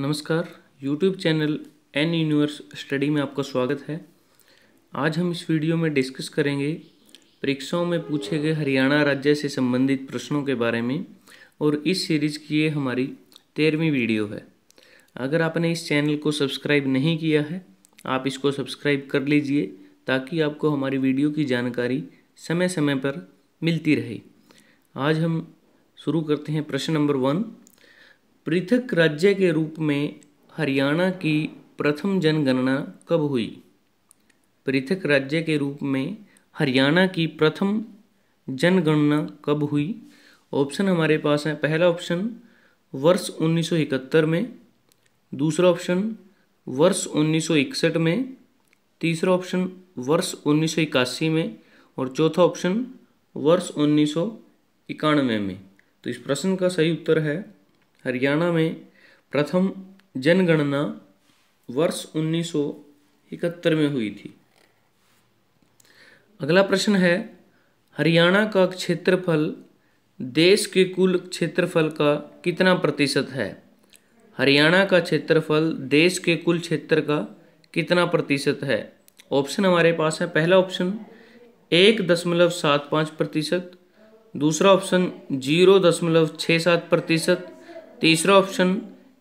नमस्कार YouTube channel N universe study में आपका स्वागत है आज हम इस वीडियो में डिस्कस करेंगे परीक्षाओं में पूछे गए हरियाणा राज्य से संबंधित प्रश्नों के बारे में और इस सीरीज़ की ये हमारी तेरहवीं वीडियो है अगर आपने इस चैनल को सब्सक्राइब नहीं किया है आप इसको सब्सक्राइब कर लीजिए ताकि आपको हमारी वीडियो की जानकारी समय समय पर मिलती रहे आज हम शुरू करते हैं प्रश्न नंबर वन पृथक राज्य के रूप में हरियाणा की प्रथम जनगणना कब हुई पृथक राज्य के रूप में हरियाणा की प्रथम जनगणना कब हुई ऑप्शन हमारे पास है पहला ऑप्शन वर्ष 1971 में दूसरा ऑप्शन वर्ष 1961 में तीसरा ऑप्शन वर्ष 1981 में और चौथा ऑप्शन वर्ष उन्नीस में तो इस प्रश्न का सही उत्तर है हरियाणा में प्रथम जनगणना वर्ष 1971 में हुई थी अगला प्रश्न है हरियाणा का क्षेत्रफल देश के कुल क्षेत्रफल का कितना प्रतिशत है हरियाणा का क्षेत्रफल देश के कुल क्षेत्र का कितना प्रतिशत है ऑप्शन हमारे पास है पहला ऑप्शन एक दशमलव सात पाँच प्रतिशत दूसरा ऑप्शन जीरो दशमलव छः सात प्रतिशत तीसरा ऑप्शन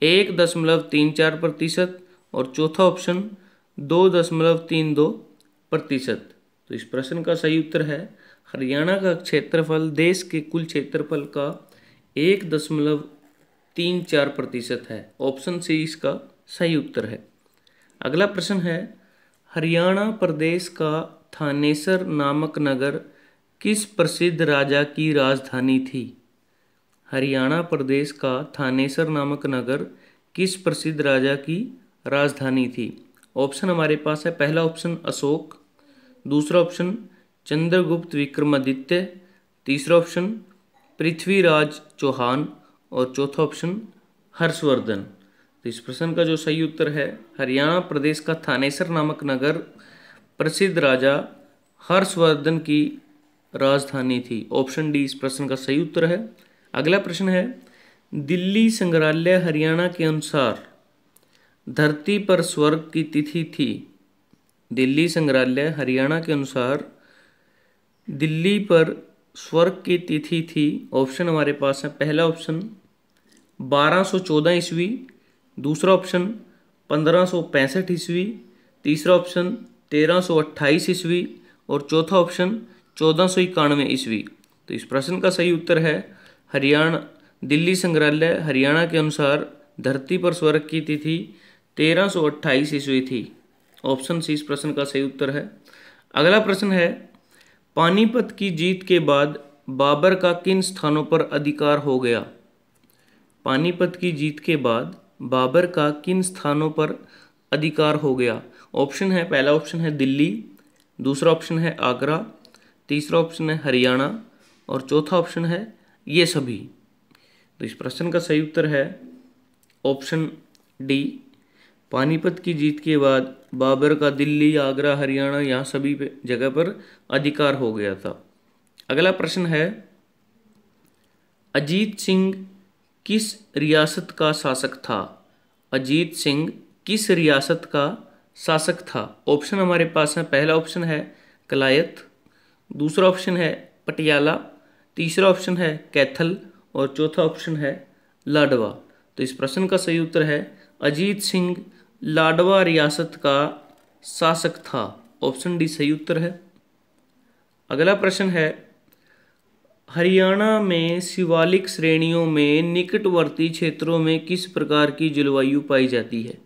एक दशमलव तीन चार प्रतिशत और चौथा ऑप्शन दो दशमलव तीन दो प्रतिशत तो इस प्रश्न का सही उत्तर है हरियाणा का क्षेत्रफल देश के कुल क्षेत्रफल का एक दशमलव तीन चार प्रतिशत है ऑप्शन सी इसका सही उत्तर है अगला प्रश्न है हरियाणा प्रदेश का थानेसर नामक नगर किस प्रसिद्ध राजा की राजधानी थी हरियाणा प्रदेश का थानेसर नामक नगर किस प्रसिद्ध राजा की राजधानी थी ऑप्शन हमारे पास है पहला ऑप्शन अशोक दूसरा ऑप्शन चंद्रगुप्त विक्रमादित्य तीसरा ऑप्शन पृथ्वीराज चौहान और चौथा ऑप्शन हर्षवर्धन तो इस प्रश्न का जो सही उत्तर है हरियाणा प्रदेश का थानेसर नामक नगर प्रसिद्ध राजा हर्षवर्धन की राजधानी थी ऑप्शन डी इस प्रश्न का सही उत्तर है अगला प्रश्न है दिल्ली संग्रहालय हरियाणा के अनुसार धरती पर स्वर्ग की तिथि थी दिल्ली संग्रहालय हरियाणा के अनुसार दिल्ली पर स्वर्ग की तिथि थी ऑप्शन हमारे पास है पहला ऑप्शन 1214 ईस्वी दूसरा ऑप्शन 1565 ईस्वी तीसरा ऑप्शन 1328 ईस्वी और चौथा ऑप्शन चौदह सौ इक्यानवे ईस्वी तो इस प्रश्न का सही उत्तर है हरियाणा दिल्ली संग्रहालय हरियाणा के अनुसार धरती पर स्वर्ग की तिथि 1328 ईस्वी थी ऑप्शन सी इस प्रश्न का सही उत्तर है अगला प्रश्न है पानीपत की जीत के बाद बाबर का किन स्थानों पर अधिकार हो गया पानीपत की जीत के बाद बाबर का किन स्थानों पर अधिकार हो गया ऑप्शन है पहला ऑप्शन है दिल्ली दूसरा ऑप्शन है आगरा तीसरा ऑप्शन है हरियाणा और चौथा ऑप्शन है ये सभी तो इस प्रश्न का सही उत्तर है ऑप्शन डी पानीपत की जीत के बाद बाबर का दिल्ली आगरा हरियाणा यहाँ सभी जगह पर अधिकार हो गया था अगला प्रश्न है अजीत सिंह किस रियासत का शासक था अजीत सिंह किस रियासत का शासक था ऑप्शन हमारे पास है पहला ऑप्शन है कलायत दूसरा ऑप्शन है पटियाला तीसरा ऑप्शन है कैथल और चौथा ऑप्शन है लाडवा तो इस प्रश्न का सही उत्तर है अजीत सिंह लाडवा रियासत का शासक था ऑप्शन डी सही उत्तर है अगला प्रश्न है हरियाणा में शिवालिक श्रेणियों में निकटवर्ती क्षेत्रों में किस प्रकार की जलवायु पाई जाती है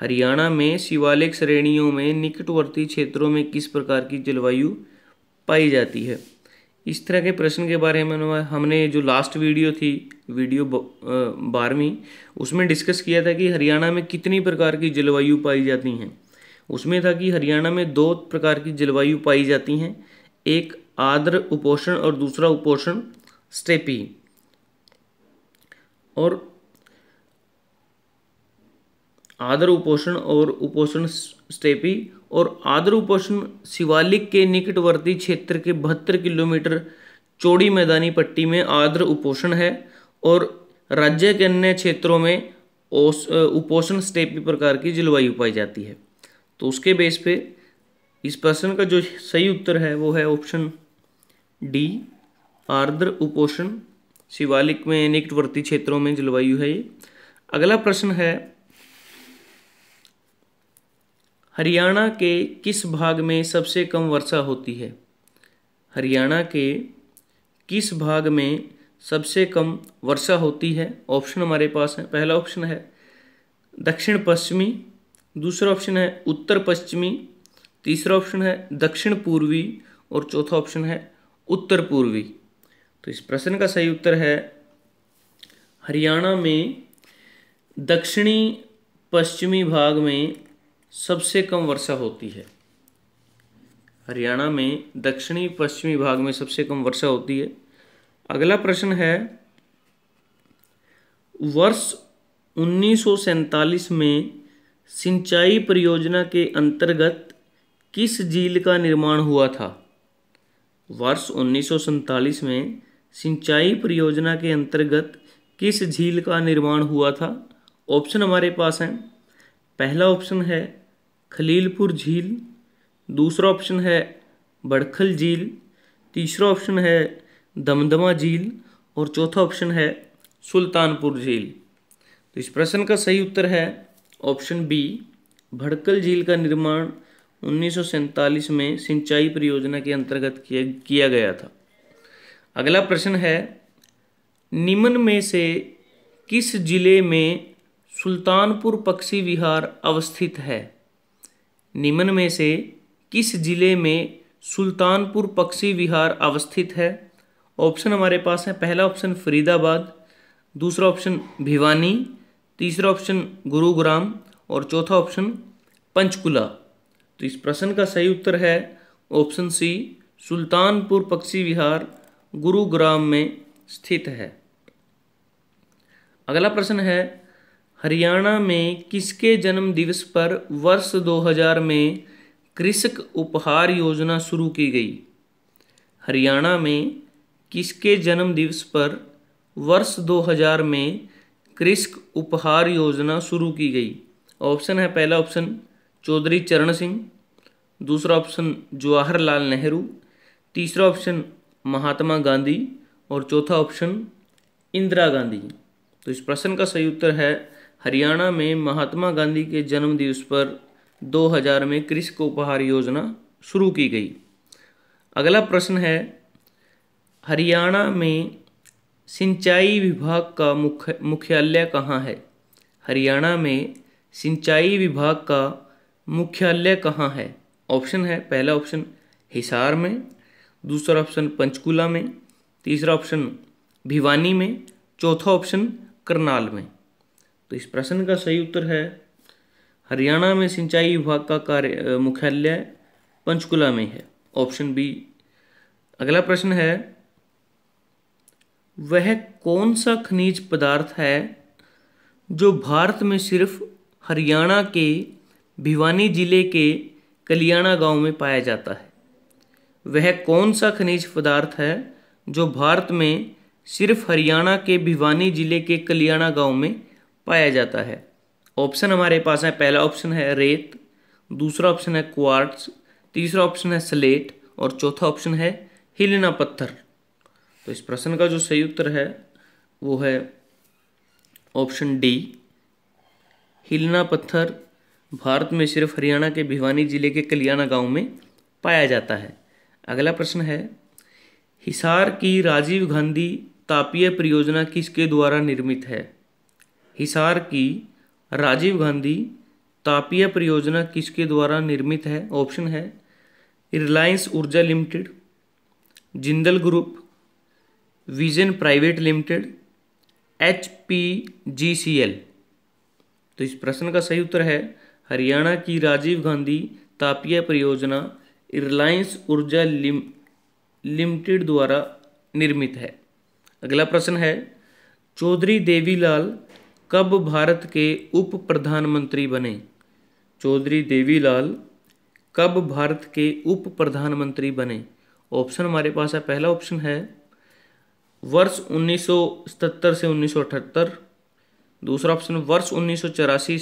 हरियाणा में शिवालिक श्रेणियों में निकटवर्ती क्षेत्रों में किस प्रकार की जलवायु पाई जाती है इस तरह के प्रश्न के बारे में हमने जो लास्ट वीडियो थी वीडियो बारहवीं उसमें डिस्कस किया था कि हरियाणा में कितनी प्रकार की जलवायु पाई जाती हैं उसमें था कि हरियाणा में दो प्रकार की जलवायु पाई जाती हैं एक आर्द्र उपोषण और दूसरा उपोषण स्टेपी और आदर उपोषण और उपोषण स्टेपी और आदर उपोषण शिवालिक के निकटवर्ती क्षेत्र के बहत्तर किलोमीटर चौड़ी मैदानी पट्टी में आर्द्र उपोषण है और राज्य के अन्य क्षेत्रों में उपोषण स्टेपी प्रकार की जलवायु पाई जाती है तो उसके बेस पे इस प्रश्न का जो सही उत्तर है वो है ऑप्शन डी आर्द्र उपोषण शिवालिक में निकटवर्ती क्षेत्रों में जलवायु है ये अगला प्रश्न है हरियाणा के किस भाग में सबसे कम वर्षा होती है हरियाणा के किस भाग में सबसे कम वर्षा होती है ऑप्शन हमारे पास है पहला ऑप्शन है दक्षिण पश्चिमी दूसरा ऑप्शन है उत्तर पश्चिमी तीसरा ऑप्शन है दक्षिण पूर्वी और चौथा ऑप्शन है उत्तर पूर्वी तो इस प्रश्न का सही उत्तर है हरियाणा में दक्षिणी पश्चिमी भाग में सबसे कम वर्षा होती है हरियाणा में दक्षिणी पश्चिमी भाग में सबसे कम वर्षा होती है अगला प्रश्न है वर्ष उन्नीस में सिंचाई परियोजना के अंतर्गत किस झील का निर्माण हुआ था वर्ष उन्नीस में सिंचाई परियोजना के अंतर्गत किस झील का निर्माण हुआ था ऑप्शन हमारे पास हैं पहला ऑप्शन है खलीलपुर झील दूसरा ऑप्शन है बड़खल झील तीसरा ऑप्शन है दमदमा झील और चौथा ऑप्शन है सुल्तानपुर झील तो इस प्रश्न का सही उत्तर है ऑप्शन बी भड़कल झील का निर्माण उन्नीस में सिंचाई परियोजना के अंतर्गत किया किया गया था अगला प्रश्न है निम्न में से किस जिले में सुल्तानपुर पक्षी विहार अवस्थित है निम्न में से किस ज़िले में सुल्तानपुर पक्षी विहार अवस्थित है ऑप्शन हमारे पास है पहला ऑप्शन फरीदाबाद दूसरा ऑप्शन भिवानी तीसरा ऑप्शन गुरुग्राम और चौथा ऑप्शन पंचकुला तो इस प्रश्न का सही उत्तर है ऑप्शन सी सुल्तानपुर पक्षी विहार गुरुग्राम में स्थित है अगला प्रश्न है हरियाणा में किसके जन्म दिवस पर वर्ष 2000 में कृषक उपहार योजना शुरू की गई हरियाणा में किसके जन्म दिवस पर वर्ष 2000 में कृषक उपहार योजना शुरू की गई ऑप्शन है पहला ऑप्शन चौधरी चरण सिंह दूसरा ऑप्शन जवाहरलाल नेहरू तीसरा ऑप्शन महात्मा गांधी और चौथा ऑप्शन इंदिरा गांधी तो इस प्रश्न का सही उत्तर है हरियाणा में महात्मा गांधी के जन्म दिवस पर 2000 में कृषक उपहार योजना शुरू की गई अगला प्रश्न है हरियाणा में सिंचाई विभाग का मुख्य मुख्यालय कहाँ है हरियाणा में सिंचाई विभाग का मुख्यालय कहाँ है ऑप्शन है पहला ऑप्शन हिसार में दूसरा ऑप्शन पंचकुला में तीसरा ऑप्शन भिवानी में चौथा ऑप्शन करनाल में तो इस प्रश्न का सही उत्तर है हरियाणा में सिंचाई विभाग का कार्य मुख्यालय पंचकुला में है ऑप्शन बी अगला प्रश्न है वह कौन सा खनिज पदार्थ है जो भारत में सिर्फ हरियाणा के भिवानी जिले के कलियाणा गांव में पाया जाता है वह कौन सा खनिज पदार्थ है जो भारत में सिर्फ हरियाणा के भिवानी जिले के कलियाणा गांव में पाया जाता है ऑप्शन हमारे पास है पहला ऑप्शन है रेत दूसरा ऑप्शन है क्वार्ट्स तीसरा ऑप्शन है स्लेट और चौथा ऑप्शन है हिलना पत्थर तो इस प्रश्न का जो सही उत्तर है वो है ऑप्शन डी हिलना पत्थर भारत में सिर्फ हरियाणा के भिवानी जिले के कलियाना गांव में पाया जाता है अगला प्रश्न है हिसार की राजीव गांधी तापीय परियोजना किसके द्वारा निर्मित है हिसार की राजीव गांधी तापीय परियोजना किसके द्वारा निर्मित है ऑप्शन है Reliance Urja limited Jindal group vision private limited H P G C L तो इस प्रश्न का सही उत्तर है हरियाणा की राजीव गांधी तापीय परियोजना रिलायंस ऊर्जा लिम लिमिटेड द्वारा निर्मित है अगला प्रश्न है चौधरी देवीलाल कब भारत के उप प्रधानमंत्री बने चौधरी देवीलाल कब भारत के उप प्रधानमंत्री बने ऑप्शन हमारे पास है पहला ऑप्शन है वर्ष 1977 से 1978 दूसरा ऑप्शन वर्ष उन्नीस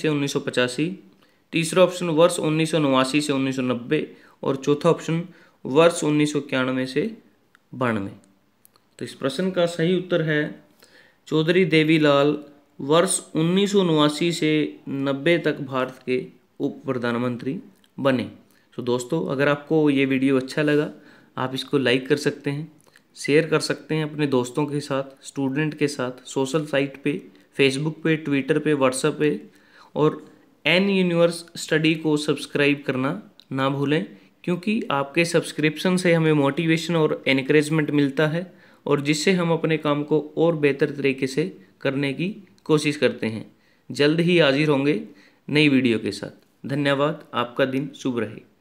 से उन्नीस तीसरा ऑप्शन वर्ष उन्नीस से उन्नीस और चौथा ऑप्शन वर्ष उन्नीस से बानवे तो इस प्रश्न का सही उत्तर है चौधरी देवीलाल वर्ष उन्नीस से नब्बे तक भारत के उप प्रधानमंत्री बने तो दोस्तों अगर आपको ये वीडियो अच्छा लगा आप इसको लाइक कर सकते हैं शेयर कर सकते हैं अपने दोस्तों के साथ स्टूडेंट के साथ सोशल साइट पे फेसबुक पे ट्विटर पे व्हाट्सएप पे और एन यूनिवर्स स्टडी को सब्सक्राइब करना ना भूलें क्योंकि आपके सब्सक्रिप्शन से हमें मोटिवेशन और इनक्रेजमेंट मिलता है और जिससे हम अपने काम को और बेहतर तरीके से करने की कोशिश करते हैं जल्द ही हाजिर होंगे नई वीडियो के साथ धन्यवाद आपका दिन शुभ रहे